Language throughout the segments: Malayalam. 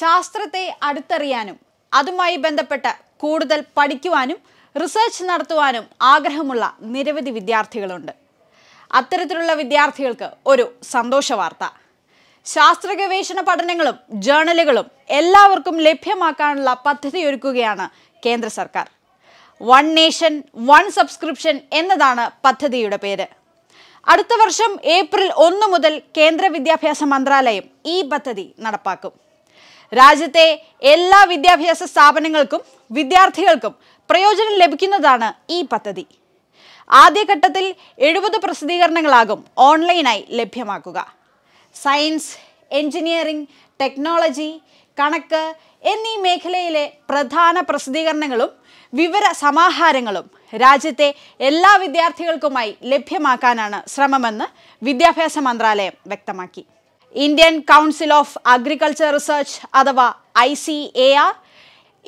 ശാസ്ത്രത്തെ അടുത്തറിയാനും അതുമായി ബന്ധപ്പെട്ട് കൂടുതൽ പഠിക്കുവാനും റിസർച്ച് നടത്തുവാനും ആഗ്രഹമുള്ള നിരവധി വിദ്യാർത്ഥികളുണ്ട് അത്തരത്തിലുള്ള വിദ്യാർത്ഥികൾക്ക് ഒരു സന്തോഷ വാർത്ത ശാസ്ത്ര ഗവേഷണ പഠനങ്ങളും ജേണലുകളും എല്ലാവർക്കും ലഭ്യമാക്കാനുള്ള പദ്ധതി ഒരുക്കുകയാണ് കേന്ദ്ര സർക്കാർ വൺ നേഷൻ വൺ സബ്സ്ക്രിപ്ഷൻ എന്നതാണ് പദ്ധതിയുടെ പേര് അടുത്ത വർഷം ഏപ്രിൽ ഒന്ന് മുതൽ കേന്ദ്ര വിദ്യാഭ്യാസ മന്ത്രാലയം ഈ പദ്ധതി നടപ്പാക്കും രാജ്യത്തെ എല്ലാ വിദ്യാഭ്യാസ സ്ഥാപനങ്ങൾക്കും വിദ്യാർത്ഥികൾക്കും പ്രയോജനം ലഭിക്കുന്നതാണ് ഈ പദ്ധതി ആദ്യഘട്ടത്തിൽ എഴുപത് പ്രസിദ്ധീകരണങ്ങളാകും ഓൺലൈനായി ലഭ്യമാക്കുക സയൻസ് എഞ്ചിനീയറിംഗ് ടെക്നോളജി കണക്ക് എന്നീ മേഖലയിലെ പ്രധാന പ്രസിദ്ധീകരണങ്ങളും വിവര സമാഹാരങ്ങളും രാജ്യത്തെ എല്ലാ വിദ്യാർത്ഥികൾക്കുമായി ലഭ്യമാക്കാനാണ് ശ്രമമെന്ന് വിദ്യാഭ്യാസ മന്ത്രാലയം വ്യക്തമാക്കി Indian council of agriculture research അഥവാ I C A R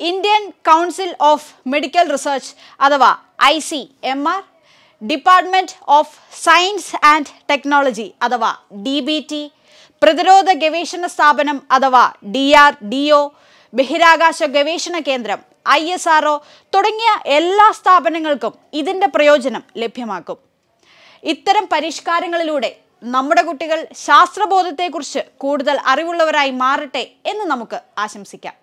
Indian council of medical research അഥവാ I C M R department of science and technology അഥവാ ഡി ബി ടി പ്രതിരോധ ഗവേഷണ സ്ഥാപനം അഥവാ ഡി ആർ ഡി ഒ ബഹിരാകാശ ഗവേഷണ കേന്ദ്രം ഐ എസ് ആർ തുടങ്ങിയ എല്ലാ സ്ഥാപനങ്ങൾക്കും ഇതിൻ്റെ പ്രയോജനം ലഭ്യമാക്കും ഇത്തരം പരിഷ്കാരങ്ങളിലൂടെ നമ്മുടെ കുട്ടികൾ ശാസ്ത്രബോധത്തെക്കുറിച്ച് കൂടുതൽ അറിവുള്ളവരായി മാറട്ടെ എന്ന് നമുക്ക് ആശംസിക്കാം